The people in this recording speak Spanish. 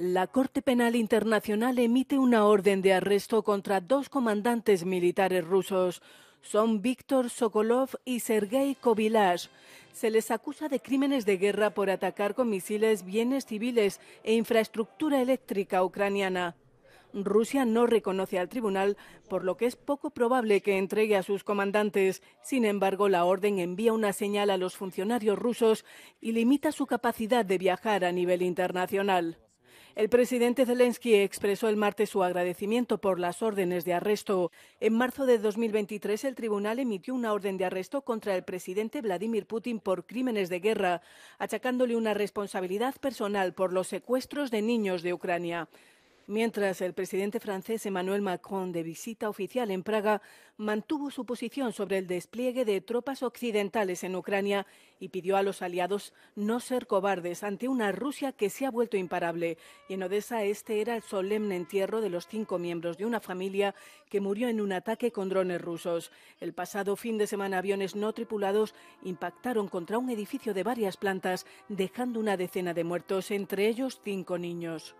La Corte Penal Internacional emite una orden de arresto contra dos comandantes militares rusos. Son Víctor Sokolov y Sergei Kovilash. Se les acusa de crímenes de guerra por atacar con misiles bienes civiles e infraestructura eléctrica ucraniana. Rusia no reconoce al tribunal, por lo que es poco probable que entregue a sus comandantes. Sin embargo, la orden envía una señal a los funcionarios rusos y limita su capacidad de viajar a nivel internacional. El presidente Zelensky expresó el martes su agradecimiento por las órdenes de arresto. En marzo de 2023, el tribunal emitió una orden de arresto contra el presidente Vladimir Putin por crímenes de guerra, achacándole una responsabilidad personal por los secuestros de niños de Ucrania mientras el presidente francés Emmanuel Macron, de visita oficial en Praga, mantuvo su posición sobre el despliegue de tropas occidentales en Ucrania y pidió a los aliados no ser cobardes ante una Rusia que se ha vuelto imparable. Y en Odessa este era el solemne entierro de los cinco miembros de una familia que murió en un ataque con drones rusos. El pasado fin de semana aviones no tripulados impactaron contra un edificio de varias plantas, dejando una decena de muertos, entre ellos cinco niños.